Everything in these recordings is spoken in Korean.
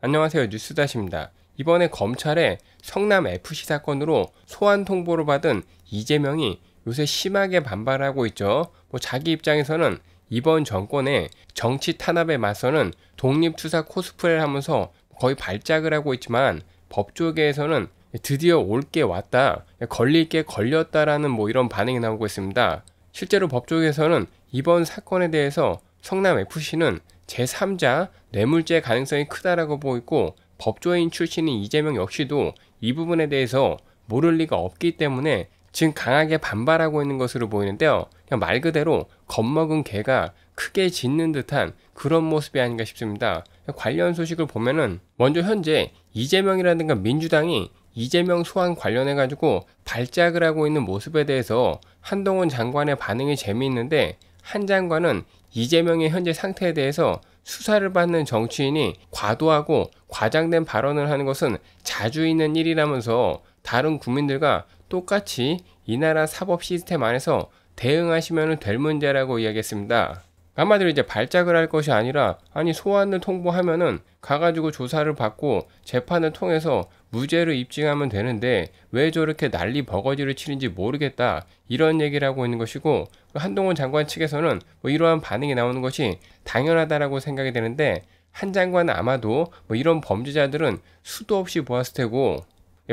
안녕하세요 뉴스다시입니다. 이번에 검찰에 성남 FC 사건으로 소환 통보를 받은 이재명이 요새 심하게 반발하고 있죠. 뭐 자기 입장에서는 이번 정권의 정치 탄압에 맞서는 독립투사 코스프레를 하면서 거의 발작을 하고 있지만 법조계에서는 드디어 올 게 왔다, 걸릴 게 걸렸다라는 뭐 이런 반응이 나오고 있습니다. 실제로 법조계에서는 이번 사건에 대해서 성남 FC는 제3자 뇌물죄 가능성이 크다라고 보이고 법조인 출신인 이재명 역시도 이 부분에 대해서 모를 리가 없기 때문에 지금 강하게 반발하고 있는 것으로 보이는데요. 그냥 말 그대로 겁먹은 개가 크게 짖는 듯한 그런 모습이 아닌가 싶습니다. 관련 소식을 보면은 먼저 현재 이재명이라든가 민주당이 이재명 소환 관련해 가지고 발작을 하고 있는 모습에 대해서 한동훈 장관의 반응이 재미있는데 한 장관은 이재명의 현재 상태에 대해서 수사를 받는 정치인이 과도하고 과장된 발언을 하는 것은 자주 있는 일이라면서 다른 국민들과 똑같이 이 나라 사법 시스템 안에서 대응하시면 될 문제라고 이야기했습니다. 한마디로 이제 발작을 할 것이 아니라 아니 소환을 통보하면은 가가지고 조사를 받고 재판을 통해서 무죄를 입증하면 되는데 왜 저렇게 난리 버거지를 치는지 모르겠다 이런 얘기를 하고 있는 것이고 한동훈 장관 측에서는 뭐 이러한 반응이 나오는 것이 당연하다라고 생각이 되는데 한 장관은 아마도 뭐 이런 범죄자들은 수도 없이 보았을 테고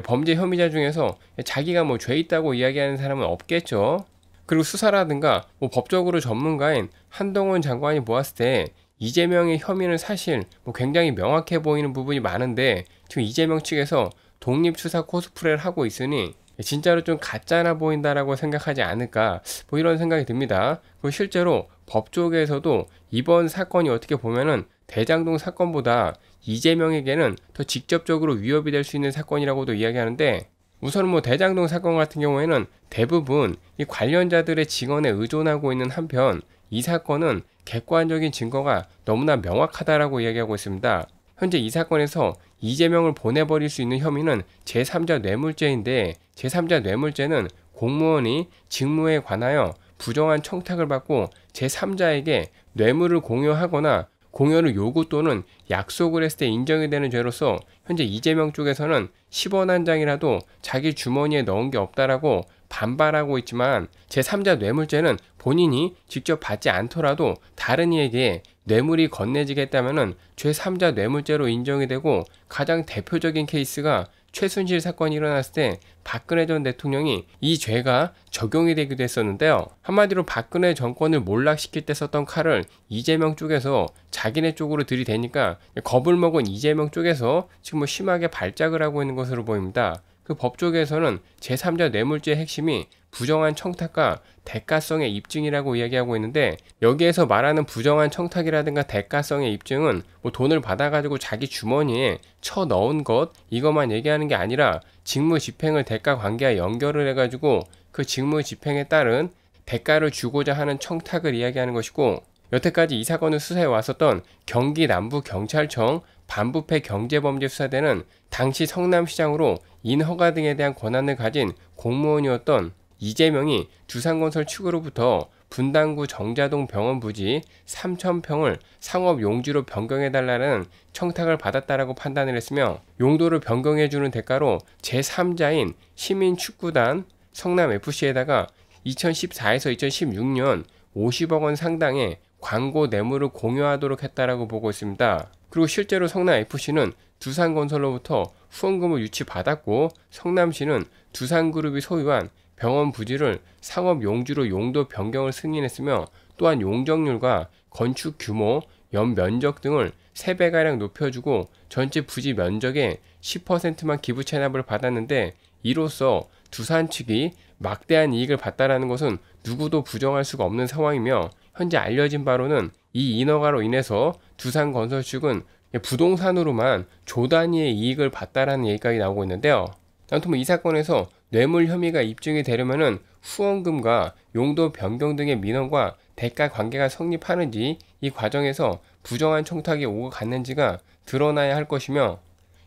범죄 혐의자 중에서 자기가 뭐 죄 있다고 이야기하는 사람은 없겠죠. 그리고 수사라든가 뭐 법적으로 전문가인 한동훈 장관이 모았을 때 이재명의 혐의는 사실 뭐 굉장히 명확해 보이는 부분이 많은데 지금 이재명 측에서 독립수사 코스프레를 하고 있으니 진짜로 좀 가짜나 보인다라고 생각하지 않을까 뭐 이런 생각이 듭니다. 그리고 실제로 법 쪽에서도 이번 사건이 어떻게 보면은 대장동 사건보다 이재명에게는 더 직접적으로 위협이 될 수 있는 사건이라고도 이야기하는데 우선 뭐 대장동 사건 같은 경우에는 대부분 이 관련자들의 증언에 의존하고 있는 한편 이 사건은 객관적인 증거가 너무나 명확하다라고 이야기하고 있습니다. 현재 이 사건에서 이재명을 보내버릴 수 있는 혐의는 제3자 뇌물죄인데 제3자 뇌물죄는 공무원이 직무에 관하여 부정한 청탁을 받고 제3자에게 뇌물을 공유하거나 공여를 요구 또는 약속을 했을 때 인정이 되는 죄로서 현재 이재명 쪽에서는 10원 한 장이라도 자기 주머니에 넣은 게 없다라고 반발하고 있지만 제3자 뇌물죄는 본인이 직접 받지 않더라도 다른 이에게 뇌물이 건네지겠다면 제3자 뇌물죄로 인정이 되고 가장 대표적인 케이스가 최순실 사건이 일어났을 때 박근혜 전 대통령이 이 죄가 적용이 되기도 했었는데요. 한마디로 박근혜 정권을 몰락시킬 때 썼던 칼을 이재명 쪽에서 자기네 쪽으로 들이대니까 겁을 먹은 이재명 쪽에서 지금 뭐 심하게 발작을 하고 있는 것으로 보입니다. 그 법쪽에서는 제3자 뇌물죄의 핵심이 부정한 청탁과 대가성의 입증이라고 이야기하고 있는데 여기에서 말하는 부정한 청탁이라든가 대가성의 입증은 뭐 돈을 받아가지고 자기 주머니에 쳐 넣은 것 이것만 얘기하는 게 아니라 직무 집행을 대가 관계와 연결을 해가지고 그 직무 집행에 따른 대가를 주고자 하는 청탁을 이야기하는 것이고 여태까지 이 사건을 수사해 왔었던 경기 남부 경찰청 반부패 경제범죄수사대는 당시 성남시장으로 인허가 등에 대한 권한을 가진 공무원이었던 이재명이 두산건설 측으로부터 분당구 정자동 병원 부지 3천평을 상업 용지로 변경해달라는 청탁을 받았다라고 판단을 했으며 용도를 변경해주는 대가로 제3자인 시민축구단 성남FC에다가 2014에서 2016년 50억 원 상당의 광고 뇌물을 공유하도록 했다라고 보고 있습니다. 그리고 실제로 성남FC는 두산건설로부터 후원금을 유치받았고 성남시는 두산그룹이 소유한 병원 부지를 상업 용지로 용도 변경을 승인했으며 또한 용적률과 건축 규모, 연 면적 등을 3배가량 높여주고 전체 부지 면적의 10%만 기부 체납을 받았는데 이로써 두산 측이 막대한 이익을 봤다라는 것은 누구도 부정할 수가 없는 상황이며 현재 알려진 바로는 이 인허가로 인해서 두산 건설 측은 부동산으로만 조 단위의 이익을 봤다라는 얘기까지 나오고 있는데요. 아무튼 뭐이 사건에서 뇌물 혐의가 입증이 되려면은 후원금과 용도 변경 등의 민원과 대가 관계가 성립하는지 이 과정에서 부정한 청탁이 오고 갔는지가 드러나야 할 것이며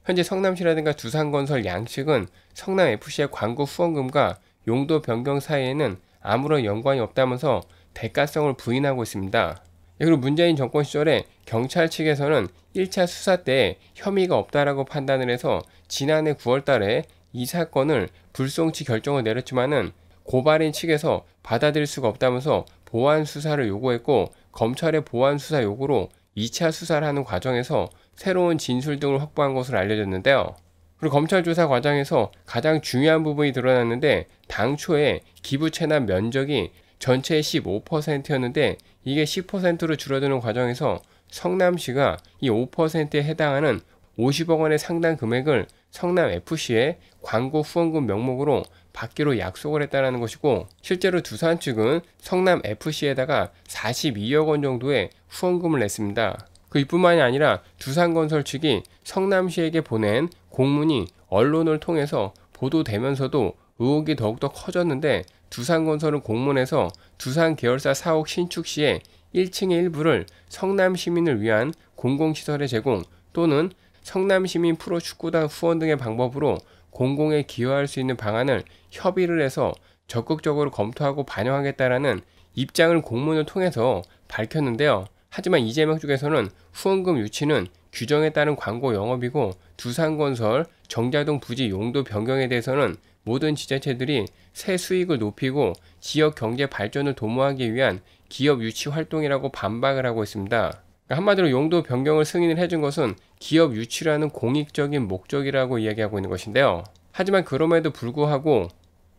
현재 성남시라든가 두산건설 양측은 성남FC의 광고 후원금과 용도 변경 사이에는 아무런 연관이 없다면서 대가성을 부인하고 있습니다. 예, 그리고 문재인 정권 시절에 경찰 측에서는 1차 수사 때 혐의가 없다라고 판단을 해서 지난해 9월 달에 이 사건을 불송치 결정을 내렸지만은 고발인 측에서 받아들일 수가 없다면서 보완 수사를 요구했고 검찰의 보완 수사 요구로 2차 수사를 하는 과정에서 새로운 진술 등을 확보한 것으로 알려졌는데요. 그리고 검찰 조사 과정에서 가장 중요한 부분이 드러났는데 당초에 기부 채납 면적이 전체의 15%였는데 이게 10%로 줄어드는 과정에서 성남시가 이 5%에 해당하는 50억 원의 상당 금액을 성남 FC에 광고 후원금 명목으로 받기로 약속을 했다는 것이고 실제로 두산 측은 성남 FC에다가 42억 원 정도의 후원금을 냈습니다. 그 이뿐만이 아니라 두산건설 측이 성남시에게 보낸 공문이 언론을 통해서 보도되면서도 의혹이 더욱더 커졌는데 두산건설은 공문에서 두산 계열사 사옥 신축 시에 1층의 일부를 성남 시민을 위한 공공시설의 제공 또는 성남시민 프로축구단 후원 등의 방법으로 공공에 기여할 수 있는 방안을 협의를 해서 적극적으로 검토하고 반영하겠다라는 입장을 공문을 통해서 밝혔는데요. 하지만 이재명 쪽에서는 후원금 유치는 규정에 따른 광고 영업이고 두산건설, 정자동 부지 용도 변경에 대해서는 모든 지자체들이 새 수익을 높이고 지역 경제 발전을 도모하기 위한 기업 유치 활동이라고 반박을 하고 있습니다. 그러니까 한마디로 용도 변경을 승인을 해준 것은 기업 유치라는 공익적인 목적이라고 이야기하고 있는 것인데요. 하지만 그럼에도 불구하고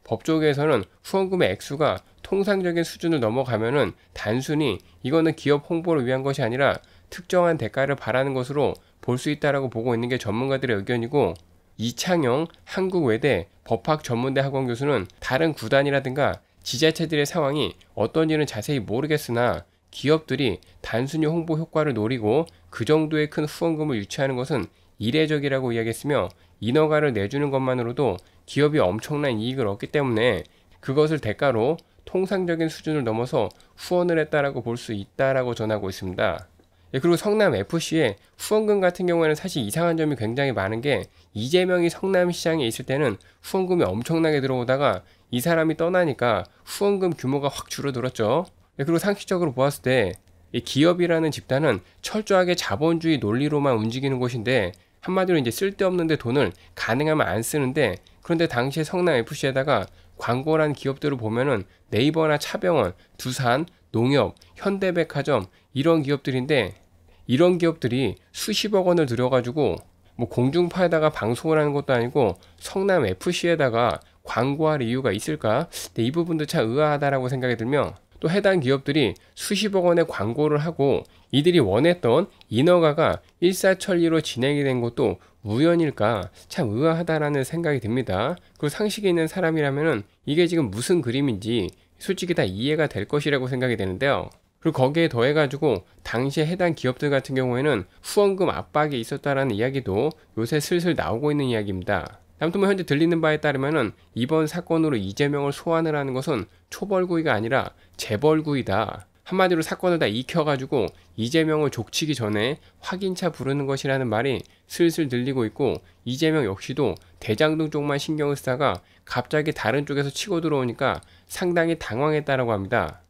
법조계에서는 후원금의 액수가 통상적인 수준을 넘어가면은 단순히 이거는 기업 홍보를 위한 것이 아니라 특정한 대가를 바라는 것으로 볼 수 있다라고 보고 있는 게 전문가들의 의견이고 이창용 한국외대 법학전문대 학원 교수는 다른 구단이라든가 지자체들의 상황이 어떤지는 자세히 모르겠으나 기업들이 단순히 홍보 효과를 노리고 그 정도의 큰 후원금을 유치하는 것은 이례적이라고 이야기했으며 인허가를 내주는 것만으로도 기업이 엄청난 이익을 얻기 때문에 그것을 대가로 통상적인 수준을 넘어서 후원을 했다라고 볼 수 있다라고 전하고 있습니다. 예, 그리고 성남 FC의 후원금 같은 경우에는 사실 이상한 점이 굉장히 많은 게 이재명이 성남시장에 있을 때는 후원금이 엄청나게 들어오다가 이 사람이 떠나니까 후원금 규모가 확 줄어들었죠. 네, 그리고 상식적으로 보았을 때이 기업이라는 집단은 철저하게 자본주의 논리로만 움직이는 곳인데 한마디로 이제 쓸데없는데 돈을 가능하면 안 쓰는데 그런데 당시에 성남 FC에다가 광고란 기업들을 보면은 네이버나 차병원, 두산, 농협, 현대백화점 이런 기업들인데 이런 기업들이 수십억 원을 들여가지고 뭐 공중파에다가 방송을 하는 것도 아니고 성남 FC에다가 광고할 이유가 있을까? 네, 이 부분도 참 의아하다라고 생각이 들며 또 해당 기업들이 수십억 원의 광고를 하고 이들이 원했던 인허가가 일사천리로 진행이 된 것도 우연일까 참 의아하다라는 생각이 듭니다. 그 상식에 있는 사람이라면 이게 지금 무슨 그림인지 솔직히 다 이해가 될 것이라고 생각이 되는데요. 그리고 거기에 더해가지고 당시에 해당 기업들 같은 경우에는 후원금 압박이 있었다라는 이야기도 요새 슬슬 나오고 있는 이야기입니다. 아무튼 뭐 현재 들리는 바에 따르면은 이번 사건으로 이재명을 소환을 하는 것은 초벌구이가 아니라 재벌구이다. 한마디로 사건을 다 익혀가지고 이재명을 족치기 전에 확인차 부르는 것이라는 말이 슬슬 들리고 있고 이재명 역시도 대장동 쪽만 신경을 쓰다가 갑자기 다른 쪽에서 치고 들어오니까 상당히 당황했다라고 합니다.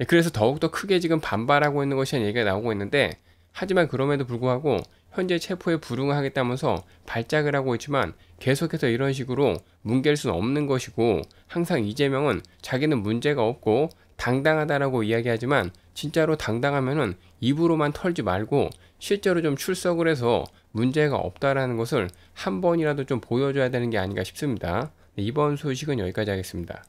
예, 그래서 더욱더 크게 지금 반발하고 있는 것이라는 얘기가 나오고 있는데 하지만 그럼에도 불구하고 현재 체포에 불응하겠다면서 발작을 하고 있지만 계속해서 이런 식으로 뭉갤 수는 없는 것이고 항상 이재명은 자기는 문제가 없고 당당하다라고 이야기하지만 진짜로 당당하면은 입으로만 털지 말고 실제로 좀 출석을 해서 문제가 없다라는 것을 한 번이라도 좀 보여줘야 되는 게 아닌가 싶습니다. 네, 이번 소식은 여기까지 하겠습니다.